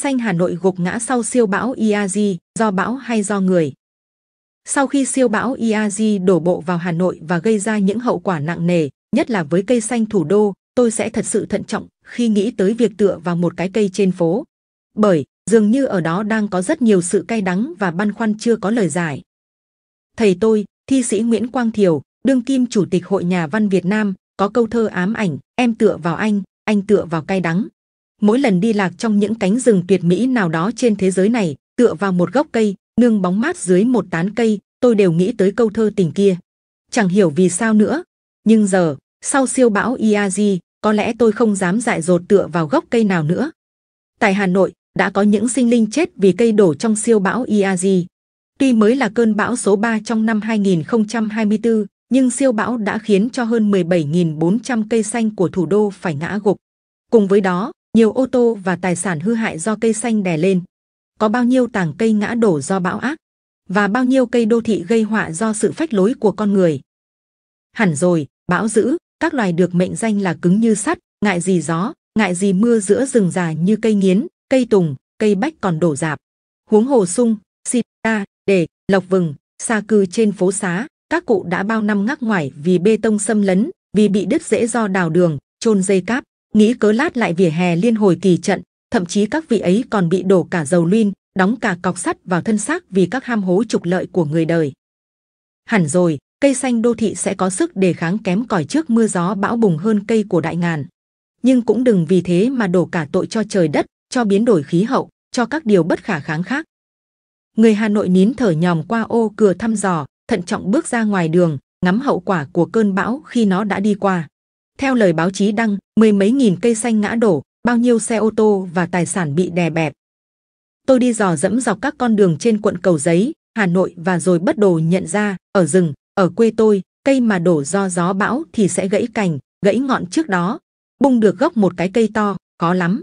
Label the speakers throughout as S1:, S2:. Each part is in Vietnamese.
S1: xanh Hà Nội gục ngã sau siêu bão Iazi, do bão hay do người. Sau khi siêu bão Iazi đổ bộ vào Hà Nội và gây ra những hậu quả nặng nề, nhất là với cây xanh thủ đô, tôi sẽ thật sự thận trọng khi nghĩ tới việc tựa vào một cái cây trên phố. Bởi, dường như ở đó đang có rất nhiều sự cay đắng và băn khoăn chưa có lời giải. Thầy tôi, thi sĩ Nguyễn Quang Thiều, đương kim chủ tịch Hội Nhà văn Việt Nam, có câu thơ ám ảnh, em tựa vào anh, anh tựa vào cay đắng mỗi lần đi lạc trong những cánh rừng tuyệt mỹ nào đó trên thế giới này tựa vào một gốc cây nương bóng mát dưới một tán cây tôi đều nghĩ tới câu thơ tình kia chẳng hiểu vì sao nữa nhưng giờ sau siêu bão iazi có lẽ tôi không dám dại dột tựa vào gốc cây nào nữa tại hà nội đã có những sinh linh chết vì cây đổ trong siêu bão iazi tuy mới là cơn bão số 3 trong năm 2024 nhưng siêu bão đã khiến cho hơn 17.400 cây xanh của thủ đô phải ngã gục. Cùng với đó, nhiều ô tô và tài sản hư hại do cây xanh đè lên. Có bao nhiêu tảng cây ngã đổ do bão ác và bao nhiêu cây đô thị gây họa do sự phách lối của con người. Hẳn rồi, bão dữ, các loài được mệnh danh là cứng như sắt, ngại gì gió, ngại gì mưa giữa rừng già như cây nghiến, cây tùng, cây bách còn đổ rạp. Huống hồ sung, xịt, ta, đề, lộc vừng, xa cư trên phố xá, các cụ đã bao năm ngắc ngoài vì bê tông xâm lấn, vì bị đứt rễ do đào đường, trôn dây cáp nghĩ cớ lát lại vỉa hè liên hồi kỳ trận thậm chí các vị ấy còn bị đổ cả dầu luyên đóng cả cọc sắt vào thân xác vì các ham hố trục lợi của người đời hẳn rồi cây xanh đô thị sẽ có sức đề kháng kém cỏi trước mưa gió bão bùng hơn cây của đại ngàn nhưng cũng đừng vì thế mà đổ cả tội cho trời đất cho biến đổi khí hậu cho các điều bất khả kháng khác người hà nội nín thở nhòm qua ô cửa thăm dò thận trọng bước ra ngoài đường ngắm hậu quả của cơn bão khi nó đã đi qua theo lời báo chí đăng, mười mấy nghìn cây xanh ngã đổ, bao nhiêu xe ô tô và tài sản bị đè bẹp. Tôi đi dò dẫm dọc các con đường trên quận Cầu Giấy, Hà Nội và rồi bất đồ nhận ra, ở rừng, ở quê tôi, cây mà đổ do gió bão thì sẽ gãy cành, gãy ngọn trước đó. Bung được gốc một cái cây to, khó lắm.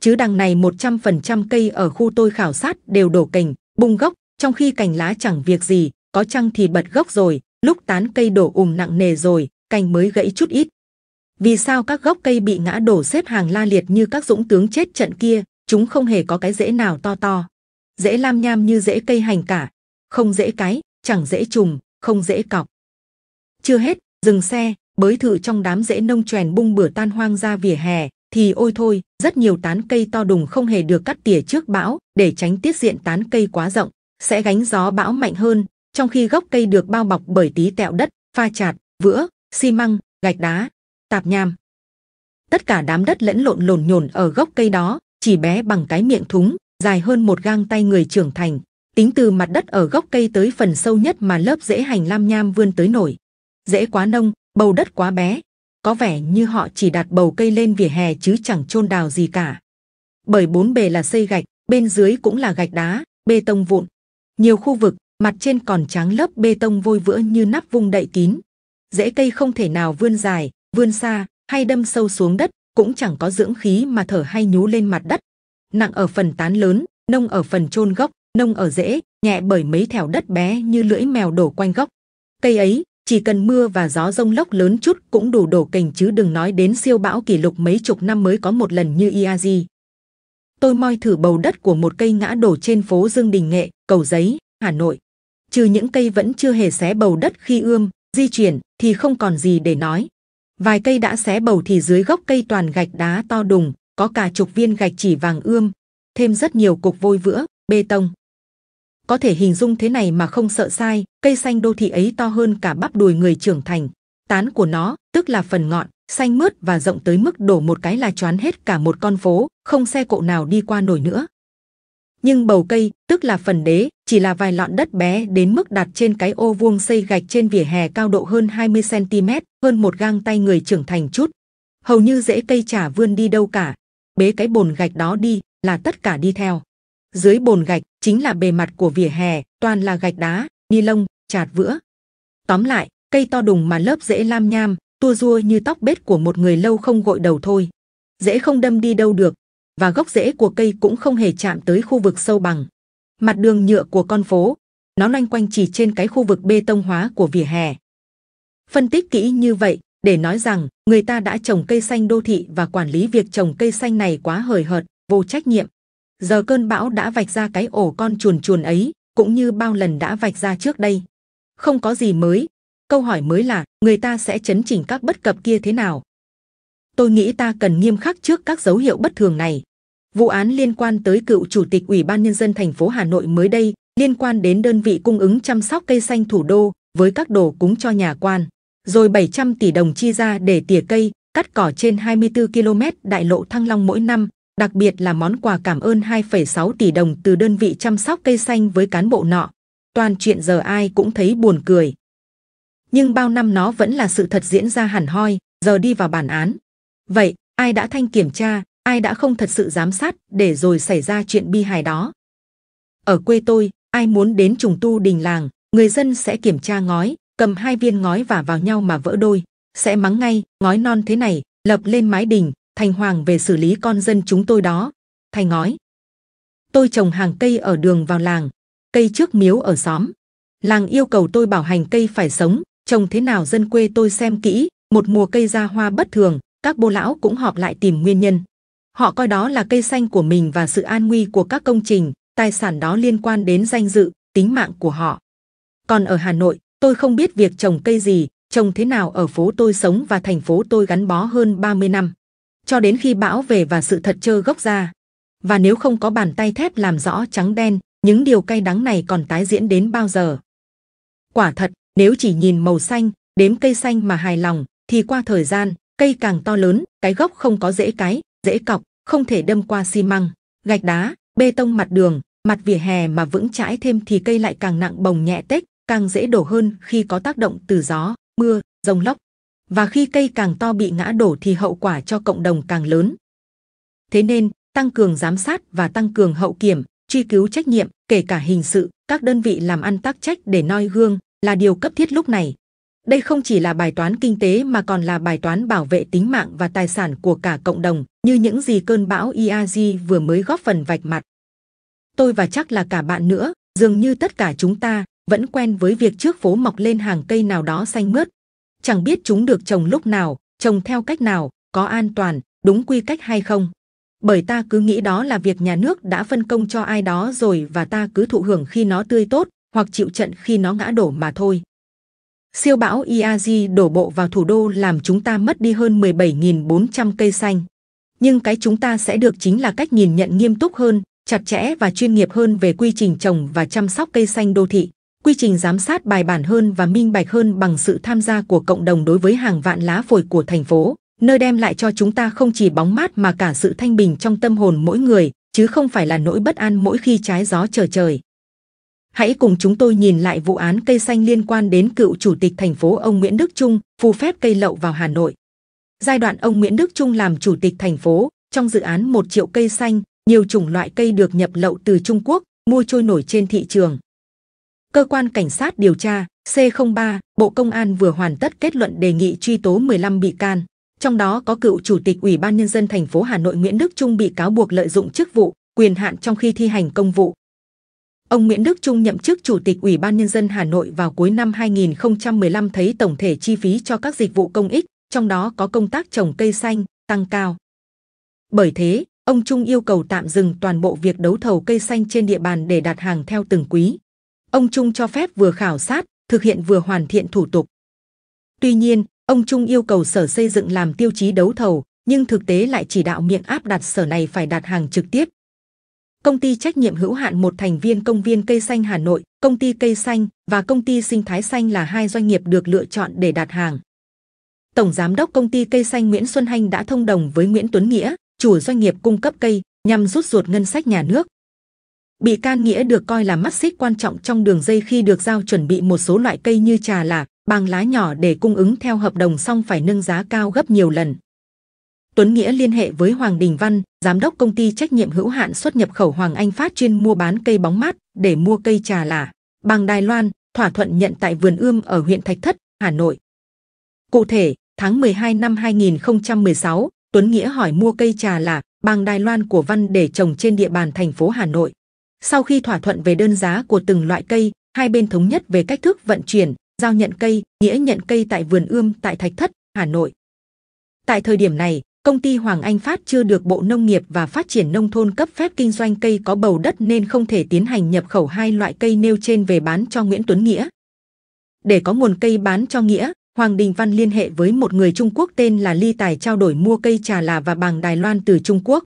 S1: Chứ đằng này 100% cây ở khu tôi khảo sát đều đổ cành, bung gốc, trong khi cành lá chẳng việc gì, có chăng thì bật gốc rồi, lúc tán cây đổ ùm nặng nề rồi, cành mới gãy chút ít vì sao các gốc cây bị ngã đổ xếp hàng la liệt như các dũng tướng chết trận kia chúng không hề có cái dễ nào to to dễ lam nham như dễ cây hành cả không dễ cái chẳng dễ trùng không dễ cọc chưa hết dừng xe bới thử trong đám dễ nông chèn bung bửa tan hoang ra vỉa hè thì ôi thôi rất nhiều tán cây to đùng không hề được cắt tỉa trước bão để tránh tiết diện tán cây quá rộng sẽ gánh gió bão mạnh hơn trong khi gốc cây được bao bọc bởi tí tẹo đất pha chặt, vữa xi măng gạch đá tạp nham. Tất cả đám đất lẫn lộn lồn nhồn ở gốc cây đó, chỉ bé bằng cái miệng thúng, dài hơn một gang tay người trưởng thành. Tính từ mặt đất ở gốc cây tới phần sâu nhất mà lớp rễ hành lam nham vươn tới nổi. dễ quá nông, bầu đất quá bé, có vẻ như họ chỉ đặt bầu cây lên vỉa hè chứ chẳng trôn đào gì cả. Bởi bốn bề là xây gạch, bên dưới cũng là gạch đá, bê tông vụn. Nhiều khu vực, mặt trên còn trắng lớp bê tông vôi vữa như nắp vung đậy kín. Rễ cây không thể nào vươn dài, vươn xa hay đâm sâu xuống đất cũng chẳng có dưỡng khí mà thở hay nhú lên mặt đất nặng ở phần tán lớn nông ở phần chôn gốc nông ở rễ nhẹ bởi mấy thẻo đất bé như lưỡi mèo đổ quanh gốc cây ấy chỉ cần mưa và gió rông lốc lớn chút cũng đủ đổ cành chứ đừng nói đến siêu bão kỷ lục mấy chục năm mới có một lần như iazi tôi moi thử bầu đất của một cây ngã đổ trên phố dương đình nghệ cầu giấy hà nội trừ những cây vẫn chưa hề xé bầu đất khi ươm di chuyển thì không còn gì để nói vài cây đã xé bầu thì dưới gốc cây toàn gạch đá to đùng có cả chục viên gạch chỉ vàng ươm thêm rất nhiều cục vôi vữa bê tông có thể hình dung thế này mà không sợ sai cây xanh đô thị ấy to hơn cả bắp đùi người trưởng thành tán của nó tức là phần ngọn xanh mướt và rộng tới mức đổ một cái là choán hết cả một con phố không xe cộ nào đi qua nổi nữa nhưng bầu cây tức là phần đế chỉ là vài lọn đất bé đến mức đặt trên cái ô vuông xây gạch trên vỉa hè cao độ hơn 20 cm hơn một gang tay người trưởng thành chút hầu như dễ cây chả vươn đi đâu cả bế cái bồn gạch đó đi là tất cả đi theo dưới bồn gạch chính là bề mặt của vỉa hè toàn là gạch đá ni lông chạt vữa tóm lại cây to đùng mà lớp dễ lam nham tua rua như tóc bết của một người lâu không gội đầu thôi dễ không đâm đi đâu được và gốc rễ của cây cũng không hề chạm tới khu vực sâu bằng. Mặt đường nhựa của con phố, nó loanh quanh chỉ trên cái khu vực bê tông hóa của vỉa hè. Phân tích kỹ như vậy để nói rằng người ta đã trồng cây xanh đô thị và quản lý việc trồng cây xanh này quá hời hợt, vô trách nhiệm. Giờ cơn bão đã vạch ra cái ổ con chuồn chuồn ấy, cũng như bao lần đã vạch ra trước đây. Không có gì mới. Câu hỏi mới là người ta sẽ chấn chỉnh các bất cập kia thế nào? tôi nghĩ ta cần nghiêm khắc trước các dấu hiệu bất thường này. Vụ án liên quan tới cựu chủ tịch Ủy ban nhân dân thành phố Hà Nội mới đây, liên quan đến đơn vị cung ứng chăm sóc cây xanh thủ đô với các đồ cúng cho nhà quan, rồi 700 tỷ đồng chi ra để tỉa cây, cắt cỏ trên 24 km đại lộ Thăng Long mỗi năm, đặc biệt là món quà cảm ơn 2,6 tỷ đồng từ đơn vị chăm sóc cây xanh với cán bộ nọ. Toàn chuyện giờ ai cũng thấy buồn cười. Nhưng bao năm nó vẫn là sự thật diễn ra hẳn hoi, giờ đi vào bản án. Vậy, ai đã thanh kiểm tra, ai đã không thật sự giám sát để rồi xảy ra chuyện bi hài đó? Ở quê tôi, ai muốn đến trùng tu đình làng, người dân sẽ kiểm tra ngói, cầm hai viên ngói và vào nhau mà vỡ đôi, sẽ mắng ngay, ngói non thế này, lập lên mái đình, thành hoàng về xử lý con dân chúng tôi đó. Thay ngói. Tôi trồng hàng cây ở đường vào làng, cây trước miếu ở xóm. Làng yêu cầu tôi bảo hành cây phải sống, trồng thế nào dân quê tôi xem kỹ, một mùa cây ra hoa bất thường, các bô lão cũng họp lại tìm nguyên nhân. Họ coi đó là cây xanh của mình và sự an nguy của các công trình, tài sản đó liên quan đến danh dự, tính mạng của họ. Còn ở Hà Nội, tôi không biết việc trồng cây gì, trồng thế nào ở phố tôi sống và thành phố tôi gắn bó hơn 30 năm. Cho đến khi bão về và sự thật trơ gốc ra. Và nếu không có bàn tay thép làm rõ trắng đen, những điều cay đắng này còn tái diễn đến bao giờ? Quả thật, nếu chỉ nhìn màu xanh, đếm cây xanh mà hài lòng, thì qua thời gian, cây càng to lớn cái gốc không có dễ cái dễ cọc không thể đâm qua xi măng gạch đá bê tông mặt đường mặt vỉa hè mà vững chãi thêm thì cây lại càng nặng bồng nhẹ tết càng dễ đổ hơn khi có tác động từ gió mưa rông lốc và khi cây càng to bị ngã đổ thì hậu quả cho cộng đồng càng lớn thế nên tăng cường giám sát và tăng cường hậu kiểm truy cứu trách nhiệm kể cả hình sự các đơn vị làm ăn tác trách để noi gương là điều cấp thiết lúc này đây không chỉ là bài toán kinh tế mà còn là bài toán bảo vệ tính mạng và tài sản của cả cộng đồng, như những gì cơn bão IAZ vừa mới góp phần vạch mặt. Tôi và chắc là cả bạn nữa, dường như tất cả chúng ta vẫn quen với việc trước phố mọc lên hàng cây nào đó xanh mướt. Chẳng biết chúng được trồng lúc nào, trồng theo cách nào, có an toàn, đúng quy cách hay không. Bởi ta cứ nghĩ đó là việc nhà nước đã phân công cho ai đó rồi và ta cứ thụ hưởng khi nó tươi tốt hoặc chịu trận khi nó ngã đổ mà thôi. Siêu bão Iazi đổ bộ vào thủ đô làm chúng ta mất đi hơn 17.400 cây xanh. Nhưng cái chúng ta sẽ được chính là cách nhìn nhận nghiêm túc hơn, chặt chẽ và chuyên nghiệp hơn về quy trình trồng và chăm sóc cây xanh đô thị, quy trình giám sát bài bản hơn và minh bạch hơn bằng sự tham gia của cộng đồng đối với hàng vạn lá phổi của thành phố, nơi đem lại cho chúng ta không chỉ bóng mát mà cả sự thanh bình trong tâm hồn mỗi người, chứ không phải là nỗi bất an mỗi khi trái gió trở trời hãy cùng chúng tôi nhìn lại vụ án cây xanh liên quan đến cựu chủ tịch thành phố ông Nguyễn Đức Trung phù phép cây lậu vào Hà Nội. Giai đoạn ông Nguyễn Đức Trung làm chủ tịch thành phố, trong dự án một triệu cây xanh, nhiều chủng loại cây được nhập lậu từ Trung Quốc, mua trôi nổi trên thị trường. Cơ quan Cảnh sát điều tra C03, Bộ Công an vừa hoàn tất kết luận đề nghị truy tố 15 bị can, trong đó có cựu Chủ tịch Ủy ban Nhân dân thành phố Hà Nội Nguyễn Đức Trung bị cáo buộc lợi dụng chức vụ, quyền hạn trong khi thi hành công vụ, Ông Nguyễn Đức Trung nhậm chức Chủ tịch Ủy ban Nhân dân Hà Nội vào cuối năm 2015 thấy tổng thể chi phí cho các dịch vụ công ích, trong đó có công tác trồng cây xanh, tăng cao. Bởi thế, ông Trung yêu cầu tạm dừng toàn bộ việc đấu thầu cây xanh trên địa bàn để đặt hàng theo từng quý. Ông Trung cho phép vừa khảo sát, thực hiện vừa hoàn thiện thủ tục. Tuy nhiên, ông Trung yêu cầu Sở Xây dựng làm tiêu chí đấu thầu, nhưng thực tế lại chỉ đạo miệng áp đặt Sở này phải đặt hàng trực tiếp, công ty trách nhiệm hữu hạn một thành viên công viên cây xanh Hà Nội, công ty cây xanh và công ty sinh thái xanh là hai doanh nghiệp được lựa chọn để đặt hàng. Tổng giám đốc công ty cây xanh Nguyễn Xuân Hanh đã thông đồng với Nguyễn Tuấn Nghĩa, chủ doanh nghiệp cung cấp cây, nhằm rút ruột ngân sách nhà nước. Bị can Nghĩa được coi là mắt xích quan trọng trong đường dây khi được giao chuẩn bị một số loại cây như trà lạc, bằng lá nhỏ để cung ứng theo hợp đồng xong phải nâng giá cao gấp nhiều lần. Tuấn Nghĩa liên hệ với Hoàng Đình Văn, giám đốc công ty trách nhiệm hữu hạn xuất nhập khẩu Hoàng Anh Phát chuyên mua bán cây bóng mát để mua cây trà lả bằng Đài Loan, thỏa thuận nhận tại vườn ươm ở huyện Thạch Thất, Hà Nội. Cụ thể, tháng 12 năm 2016, Tuấn Nghĩa hỏi mua cây trà lả bằng Đài Loan của Văn để trồng trên địa bàn thành phố Hà Nội. Sau khi thỏa thuận về đơn giá của từng loại cây, hai bên thống nhất về cách thức vận chuyển, giao nhận cây, Nghĩa nhận cây tại vườn ươm tại Thạch Thất, Hà Nội. Tại thời điểm này, Công ty Hoàng Anh Phát chưa được Bộ Nông nghiệp và Phát triển Nông thôn cấp phép kinh doanh cây có bầu đất nên không thể tiến hành nhập khẩu hai loại cây nêu trên về bán cho Nguyễn Tuấn Nghĩa. Để có nguồn cây bán cho Nghĩa, Hoàng Đình Văn liên hệ với một người Trung Quốc tên là Ly Tài trao đổi mua cây trà là và bằng Đài Loan từ Trung Quốc.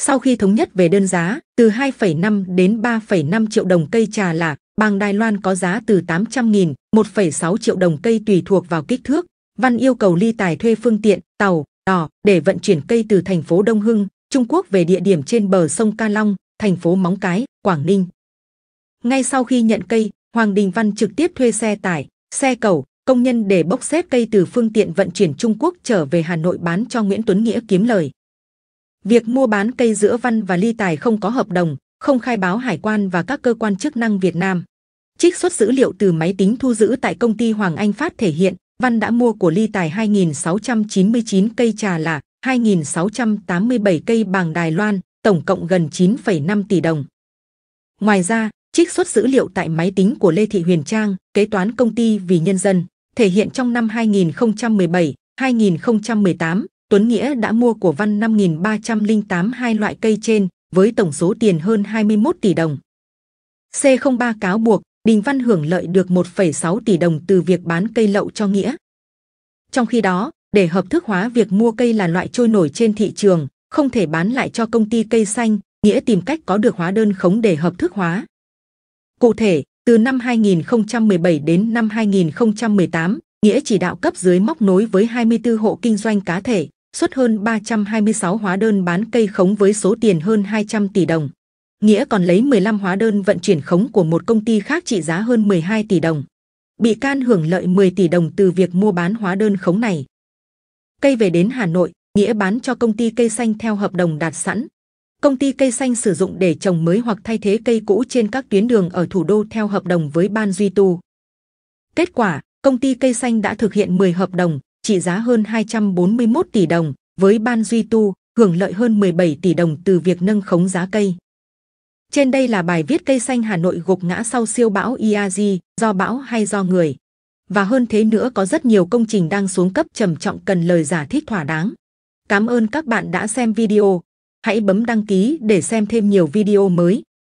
S1: Sau khi thống nhất về đơn giá, từ 2,5 đến 3,5 triệu đồng cây trà là, bằng Đài Loan có giá từ 800.000, 1,6 triệu đồng cây tùy thuộc vào kích thước. Văn yêu cầu Ly Tài thuê phương tiện, tàu, đỏ để vận chuyển cây từ thành phố Đông Hưng, Trung Quốc về địa điểm trên bờ sông Ca Long, thành phố Móng Cái, Quảng Ninh. Ngay sau khi nhận cây, Hoàng Đình Văn trực tiếp thuê xe tải, xe cầu, công nhân để bốc xếp cây từ phương tiện vận chuyển Trung Quốc trở về Hà Nội bán cho Nguyễn Tuấn Nghĩa kiếm lời. Việc mua bán cây giữa Văn và Ly Tài không có hợp đồng, không khai báo hải quan và các cơ quan chức năng Việt Nam. Trích xuất dữ liệu từ máy tính thu giữ tại công ty Hoàng Anh Phát thể hiện Văn đã mua của ly tài 2.699 cây trà là 2.687 cây bàng Đài Loan, tổng cộng gần 9,5 tỷ đồng. Ngoài ra, trích xuất dữ liệu tại máy tính của Lê Thị Huyền Trang, kế toán công ty Vì Nhân dân, thể hiện trong năm 2017, 2018, Tuấn Nghĩa đã mua của Văn 5.308 hai loại cây trên với tổng số tiền hơn 21 tỷ đồng. C03 cáo buộc Đình Văn hưởng lợi được 1,6 tỷ đồng từ việc bán cây lậu cho Nghĩa. Trong khi đó, để hợp thức hóa việc mua cây là loại trôi nổi trên thị trường, không thể bán lại cho công ty cây xanh, Nghĩa tìm cách có được hóa đơn khống để hợp thức hóa. Cụ thể, từ năm 2017 đến năm 2018, Nghĩa chỉ đạo cấp dưới móc nối với 24 hộ kinh doanh cá thể, xuất hơn 326 hóa đơn bán cây khống với số tiền hơn 200 tỷ đồng nghĩa còn lấy 15 hóa đơn vận chuyển khống của một công ty khác trị giá hơn 12 tỷ đồng. Bị can hưởng lợi 10 tỷ đồng từ việc mua bán hóa đơn khống này. Cây về đến Hà Nội, nghĩa bán cho công ty cây xanh theo hợp đồng đạt sẵn. Công ty cây xanh sử dụng để trồng mới hoặc thay thế cây cũ trên các tuyến đường ở thủ đô theo hợp đồng với ban duy tu. Kết quả, công ty cây xanh đã thực hiện 10 hợp đồng, trị giá hơn 241 tỷ đồng, với ban duy tu, hưởng lợi hơn 17 tỷ đồng từ việc nâng khống giá cây. Trên đây là bài viết cây xanh Hà Nội gục ngã sau siêu bão Iazi, do bão hay do người. Và hơn thế nữa có rất nhiều công trình đang xuống cấp trầm trọng cần lời giải thích thỏa đáng. Cảm ơn các bạn đã xem video. Hãy bấm đăng ký để xem thêm nhiều video mới.